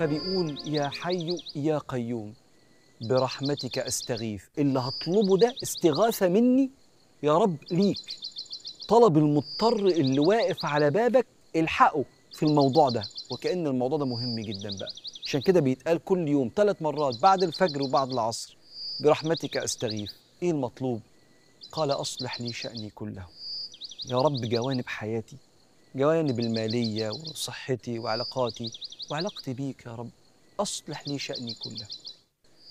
فبيقول يا حي يا قيوم برحمتك استغيث اللي هطلبه ده استغاثه مني يا رب ليك طلب المضطر اللي واقف على بابك الحقه في الموضوع ده وكأن الموضوع ده مهم جدا بقى عشان كده بيتقال كل يوم ثلاث مرات بعد الفجر وبعد العصر برحمتك استغيث ايه المطلوب قال اصلح لي شأني كله يا رب جوانب حياتي جوانب المالية وصحتي وعلاقاتي وعلاقتي بيك يا رب أصلح لي شأني كله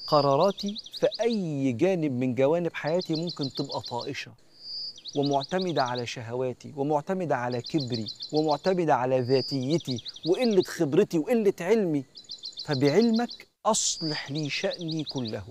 قراراتي في أي جانب من جوانب حياتي ممكن تبقى طائشة ومعتمدة على شهواتي ومعتمدة على كبري ومعتمدة على ذاتيتي وقلة خبرتي وقلة علمي فبعلمك أصلح لي شأني كله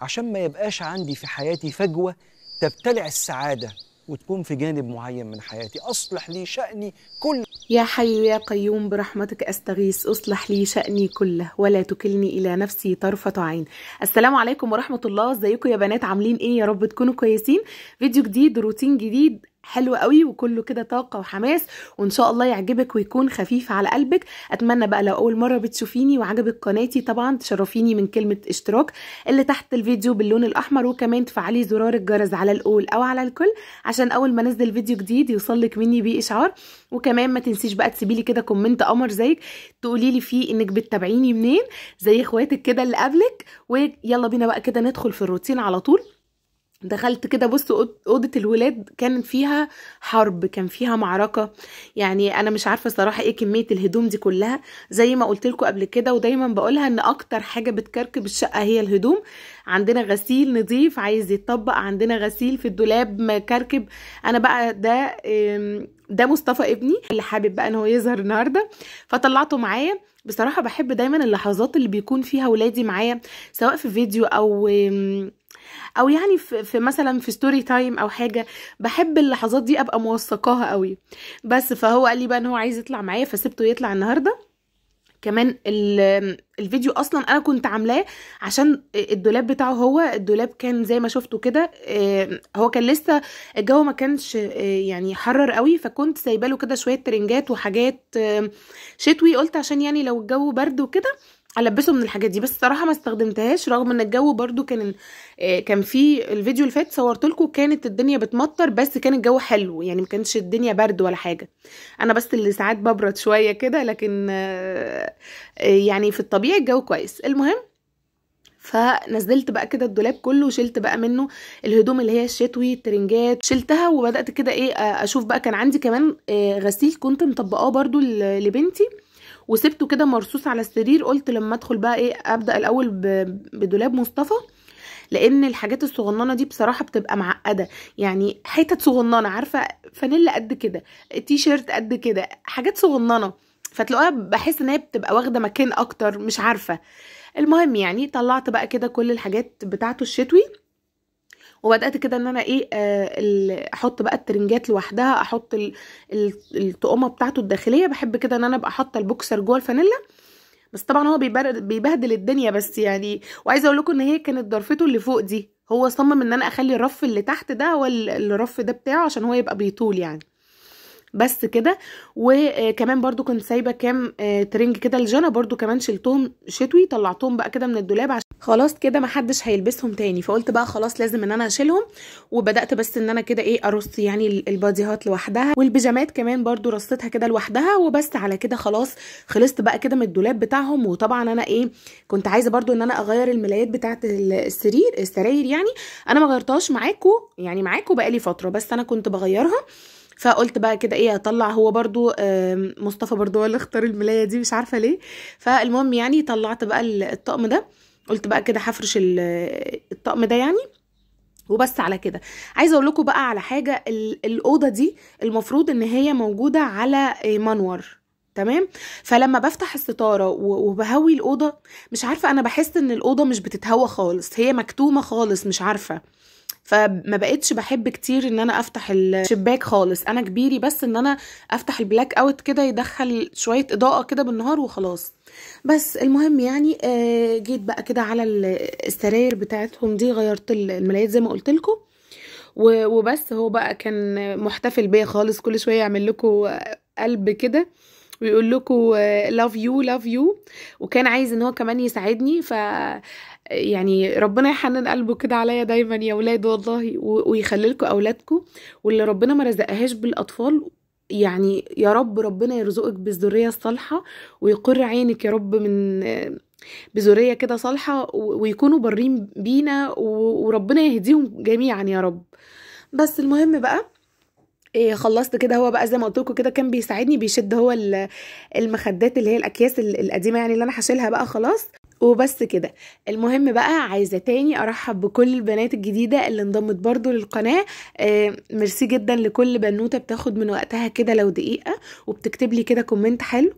عشان ما يبقاش عندي في حياتي فجوة تبتلع السعادة وتكون في جانب معين من حياتي أصلح لي شأني كله يا حي يا قيوم برحمتك أستغيث أصلح لي شأني كله ولا تكلني إلى نفسي طرفة عين السلام عليكم ورحمة الله ازيكم يا بنات عاملين ايه يا رب تكونوا كويسين فيديو جديد روتين جديد حلو قوي وكله كده طاقة وحماس وان شاء الله يعجبك ويكون خفيف على قلبك اتمنى بقى لو اول مرة بتشوفيني وعجبك قناتي طبعا تشرفيني من كلمة اشتراك اللي تحت الفيديو باللون الاحمر وكمان تفعلي زرار الجرس على الاول او على الكل عشان اول ما انزل فيديو جديد يوصلك مني باشعار وكمان ما تنسيش بقى تسيبيلي كده كومنت قمر زيك تقولي لي فيه انك بتتابعيني منين زي اخواتك كده اللي قبلك ويلا بينا بقى كده ندخل في الروتين على طول دخلت كده بص اوضه الولاد كان فيها حرب كان فيها معركه يعني انا مش عارفه الصراحه ايه كميه الهدوم دي كلها زي ما قلت لكم قبل كده ودايما بقولها ان اكتر حاجه بتكركب الشقه هي الهدوم عندنا غسيل نظيف عايز يتطبق عندنا غسيل في الدولاب مكركب انا بقى ده ده مصطفى ابني اللي حابب بقى ان هو يظهر النهارده فطلعته معايا بصراحه بحب دايما اللحظات اللي بيكون فيها ولادي معايا سواء في فيديو او او يعني في مثلا في ستوري تايم او حاجه بحب اللحظات دي ابقى موثقاها قوي بس فهو قال لي بقى ان هو عايز يطلع معايا فسبته يطلع النهارده كمان الفيديو اصلا انا كنت عاملاه عشان الدولاب بتاعه هو الدولاب كان زي ما شفته كده آه، هو كان لسه الجو ما كانش آه، يعني حرر قوي فكنت سايبه له كده شويه ترنجات وحاجات آه، شتوي قلت عشان يعني لو الجو برد وكده البسه من الحاجات دي بس الصراحه ما استخدمتهاش رغم ان الجو برده كان آه، كان في الفيديو اللي فات صورت كانت الدنيا بتمطر بس كان الجو حلو يعني ما كانش الدنيا برد ولا حاجه انا بس اللي ساعات ببرد شويه كده لكن آه، آه، يعني في الطبيعي الجو كويس المهم فنزلت بقى كده الدولاب كله وشلت بقى منه الهدوم اللي هي الشتوي الترنجات شلتها وبدات كده ايه اشوف بقى كان عندي كمان غسيل كنت مطبقاه برده لبنتي وسبته كده مرصوص على السرير قلت لما ادخل بقى ايه ابدا الاول بدولاب مصطفى لان الحاجات الصغننه دي بصراحه بتبقى معقده يعني حتت صغننه عارفه فانيلا قد كده تي شيرت قد كده حاجات صغننه فتلاقيها بحس ان هي بتبقى واخده مكان اكتر مش عارفه المهم يعني طلعت بقى كده كل الحاجات بتاعته الشتوي وبدات كده ان انا ايه آه، احط بقى الترنجات لوحدها احط الطقمه بتاعته الداخليه بحب كده ان انا ابقى حاطه البوكسر جوه الفانيلا بس طبعا هو بيبهدل الدنيا بس يعني وعايزه اقول لكم ان هي كانت ضرفته اللي فوق دي هو صمم ان انا اخلي الرف اللي تحت ده هو الرف ده بتاعه عشان هو يبقى بيطول يعني بس كده وكمان آه، برضو كنت سايبه كام آه، ترنج كده الجنى برضو كمان شلتهم شتوي طلعتهم بقى كده من الدولاب عشان خلاص كده محدش هيلبسهم تاني فقلت بقى خلاص لازم ان انا اشيلهم وبدات بس ان انا كده ايه ارص يعني الباديهات لوحدها والبيجامات كمان برضو رصيتها كده لوحدها وبس على كده خلاص خلصت بقى كده من الدولاب بتاعهم وطبعا انا ايه كنت عايزه برضو ان انا اغير الملايات بتاعه السرير السراير يعني انا ما غيرتهاش معاكو يعني بقى بقالي فتره بس انا كنت بغيرها فقلت بقى كده ايه اطلع هو برضو مصطفى برضو هو اللي اختار الملايه دي مش عارفه ليه فالمهم يعني طلعت بقى الطقم ده قلت بقى كده هفرش الطقم ده يعني وبس على كده عايزه اقول لكم بقى على حاجه الاوضه دي المفروض ان هي موجوده على آه، منور تمام فلما بفتح الستاره وبهوي الاوضه مش عارفه انا بحس ان الاوضه مش بتتهوى خالص هي مكتومه خالص مش عارفه فما بقتش بحب كتير ان انا افتح الشباك خالص انا كبيري بس ان انا افتح البلاك اوت كده يدخل شويه اضاءه كده بالنهار وخلاص بس المهم يعني آه، جيت بقى كده على السراير بتاعتهم دي غيرت الملايات زي ما قلت لكم وبس هو بقى كان محتفل بيا خالص كل شويه يعمل لكم قلب كده ويقول لكم لاف يو لاف يو وكان عايز ان هو كمان يساعدني ف يعني ربنا يحنن قلبه كده عليا دايما يا ولاد والله ويخلي لكم اولادكم واللي ربنا ما رزقهاش بالاطفال يعني يا رب ربنا يرزقك بالذريه الصالحه ويقر عينك يا رب من آه، بذريه كده صالحه ويكونوا بارين بينا وربنا يهديهم جميعا يا رب بس المهم بقى إيه خلصت كده هو بقى زي ما قلت لكم كده كان بيساعدني بيشد هو المخدات اللي هي الاكياس القديمه يعني اللي انا هشيلها بقى خلاص وبس كده المهم بقى عايزه تاني ارحب بكل البنات الجديده اللي انضمت برضو للقناه آه، ميرسي جدا لكل بنوته بتاخد من وقتها كده لو دقيقه وبتكتب لي كده كومنت حلو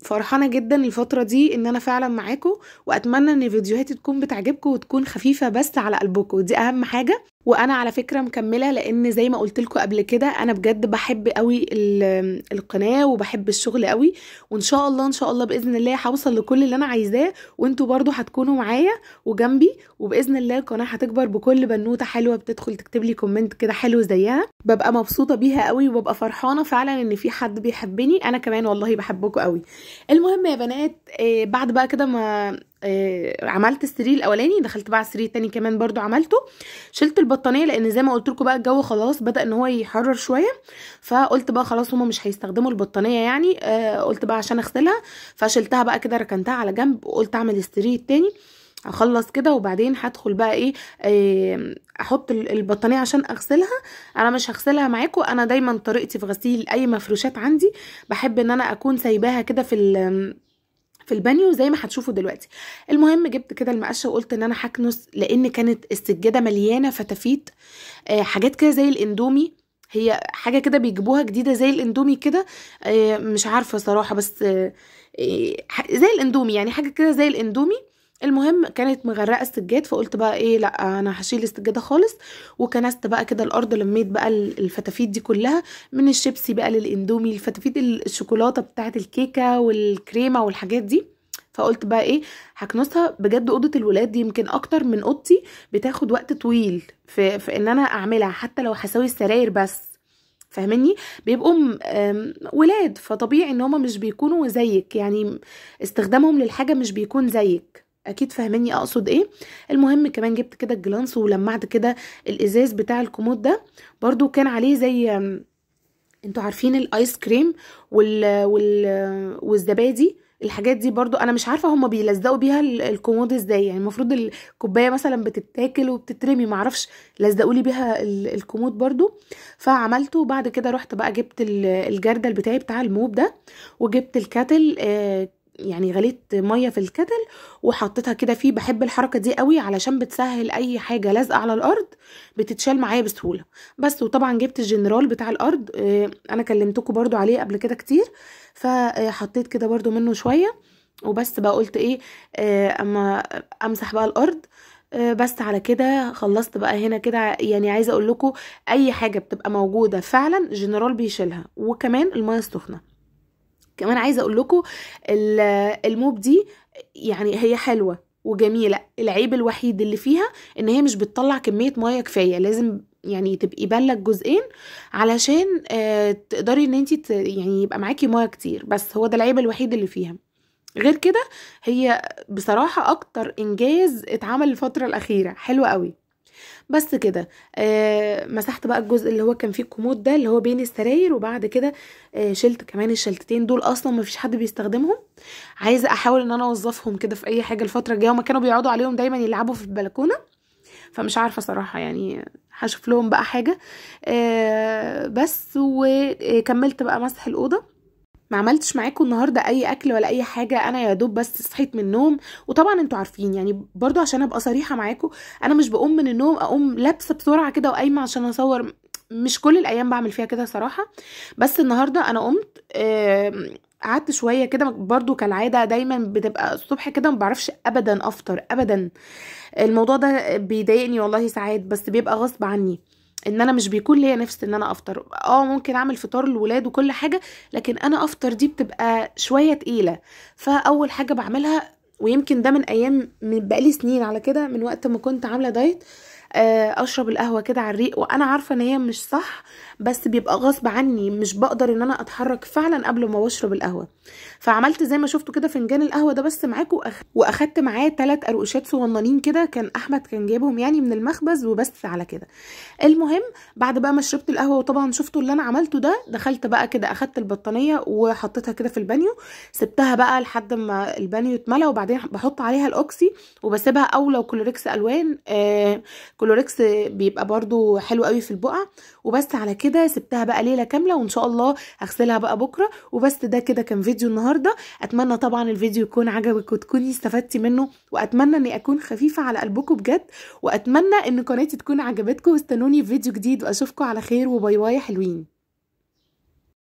فرحانه جدا الفتره دي ان انا فعلا معاكم واتمنى ان فيديوهاتي تكون بتعجبكم وتكون خفيفه بس على قلبكم دي اهم حاجه وانا على فكره مكمله لان زي ما قلت لكم قبل كده انا بجد بحب قوي القناه وبحب الشغل قوي وان شاء الله ان شاء الله باذن الله هوصل لكل اللي انا عايزاه وانتوا برضو هتكونوا معايا وجنبي وباذن الله القناه هتكبر بكل بنوته حلوه بتدخل تكتب لي كومنت كده حلو زيها ببقى مبسوطه بيها قوي وببقى فرحانه فعلا ان ان في حد بيحبني انا كمان والله بحبكم قوي المهم يا بنات آه بعد بقى كده ما آه عملت السرير الاولاني دخلت بقى السرير التاني كمان برضو عملته شلت البطانيه لان زي ما قلت لكم بقى الجو خلاص بدا ان هو يحرر شويه فقلت بقى خلاص هما مش هيستخدموا البطانيه يعني آه قلت بقى عشان اغسلها فشلتها بقى كده ركنتها على جنب وقلت اعمل السرير التاني اخلص كده وبعدين هدخل بقى ايه, إيه احط البطانيه عشان اغسلها انا مش هغسلها معاكم انا دايما طريقتي في غسيل اي مفروشات عندي بحب ان انا اكون سايباها كده في في البانيو زي ما هتشوفوا دلوقتي المهم جبت كده المقشه وقلت ان انا هكنس لان كانت السجاده مليانه فتافيت آه حاجات كده زي الاندومي هي حاجه كده بيجيبوها جديده زي الاندومي كده آه، مش عارفه صراحه بس آه، آه، زي الاندومي يعني حاجه كده زي الاندومي المهم كانت مغرقه السجاد فقلت بقى ايه لا انا هشيل السجاده خالص وكنست بقى كده الارض لميت بقى الفتافيت دي كلها من الشيبسي بقى للاندومي الفتافيت الشوكولاته بتاعه الكيكه والكريمه والحاجات دي فقلت بقى ايه هكنسها بجد اوضه الولاد دي يمكن اكتر من اوضتي بتاخد وقت طويل في, في ان انا اعملها حتى لو هساوي السراير بس فاهمني بيبقوا ولاد فطبيعي ان هما مش بيكونوا زيك يعني استخدامهم للحاجه مش بيكون زيك اكيد فاهماني اقصد ايه المهم كمان جبت كده الجلانس ولمعت كده الازاز بتاع الكومود ده برضو كان عليه زي انتوا عارفين الايس كريم وال وال والزبادي الحاجات دي برضو انا مش عارفه هما بيلزقوا بيها الكومود ازاي يعني المفروض الكوبايه مثلا بتتاكل وبتترمي معرفش لزقوا لي بيها الكومود برضو فعملته بعد كده رحت بقى جبت الجردل بتاعي بتاع الموب ده وجبت الكاتل آه يعني غليت ميه في الكتل وحطيتها كده فيه بحب الحركه دي قوي علشان بتسهل اي حاجه لازقه على الارض بتتشال معايا بسهوله بس وطبعا جبت الجنرال بتاع الارض آه، انا كلمتكم برضو عليه قبل كده كتير فحطيت آه، كده برضو منه شويه وبس بقى قلت ايه آه، اما امسح بقى الارض بس على كده خلصت بقى هنا كده يعني عايزه اقول لكم اي حاجه بتبقى موجوده فعلا جنرال بيشيلها وكمان الميه السخنه كمان عايزه اقول لكم الموب دي يعني هي حلوه وجميله العيب الوحيد اللي فيها ان هي مش بتطلع كميه ميه كفايه لازم يعني تبقي بالك جزئين علشان آه، تقدري ان انت يعني يبقى معاكي ميه كتير بس هو ده العيب الوحيد اللي فيها غير كده هي بصراحه اكتر انجاز اتعمل الفتره الاخيره حلوه قوي بس كده آه مسحت بقى الجزء اللي هو كان فيه الكومود ده اللي هو بين السراير وبعد كده آه شلت كمان الشلتتين دول اصلا مفيش حد بيستخدمهم عايزه احاول ان انا اوظفهم كده في اي حاجه الفتره الجايه هما كانوا بيقعدوا عليهم دايما يلعبوا في البلكونه فمش عارفه صراحه يعني هشوف لهم بقى حاجه آه بس وكملت بقى مسح الاوضه ما عملتش معاكم النهارده اي اكل ولا اي حاجه انا يا دوب بس صحيت من النوم وطبعا انتوا عارفين يعني برضو عشان ابقى صريحه معاكم انا مش بقوم من النوم اقوم لابسه بسرعه كده وقايمه عشان اصور مش كل الايام بعمل فيها كده صراحه بس النهارده انا قمت آه قعدت شويه كده برضو كالعاده دايما بتبقى الصبح كده ما بعرفش ابدا افطر ابدا الموضوع ده بيضايقني والله ساعات بس بيبقى غصب عني ان انا مش بيكون ليا نفس ان انا افطر اه ممكن اعمل فطار الولاد وكل حاجه لكن انا افطر دي بتبقى شويه تقيله فاول حاجه بعملها ويمكن ده من ايام من بقالي سنين على كده من وقت ما كنت عامله دايت آه، اشرب القهوه كده على الريق وانا عارفه ان هي مش صح بس بيبقى غصب عني مش بقدر ان انا اتحرك فعلا قبل ما بشرب القهوه فعملت زي ما شفتوا كده فنجان القهوه ده بس معاكم واخدت معاه ثلاث قرقشات صغننين كده كان احمد كان جايبهم يعني من المخبز وبس على كده المهم بعد بقى ما شربت القهوه وطبعا شفتوا اللي انا عملته ده دخلت بقى كده اخدت البطانيه وحطيتها كده في البانيو سبتها بقى لحد ما البانيو اتملى وبعدين بحط عليها الاوكسي وبسيبها او لو كلوريكس الوان آه كلوركس بيبقى برضو حلو قوي في البقع وبس على كده سبتها بقى ليله كامله وان شاء الله هغسلها بقى بكره وبس ده كده كان فيديو النهارده اتمنى طبعا الفيديو يكون عجبك وتكوني استفدتي منه واتمنى اني اكون خفيفه على قلبكم بجد واتمنى ان قناتي تكون عجبتكم واستنوني في فيديو جديد واشوفكم على خير وباي باي حلوين